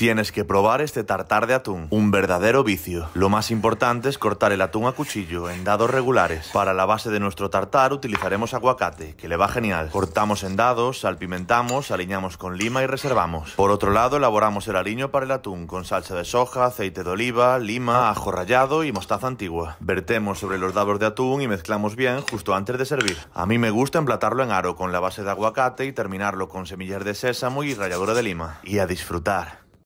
Tienes que probar este tartar de atún, un verdadero vicio. Lo más importante es cortar el atún a cuchillo en dados regulares. Para la base de nuestro tartar utilizaremos aguacate, que le va genial. Cortamos en dados, salpimentamos, aliñamos con lima y reservamos. Por otro lado, elaboramos el aliño para el atún con salsa de soja, aceite de oliva, lima, ajo rallado y mostaza antigua. Vertemos sobre los dados de atún y mezclamos bien justo antes de servir. A mí me gusta emplatarlo en aro con la base de aguacate y terminarlo con semillas de sésamo y ralladura de lima. Y a disfrutar.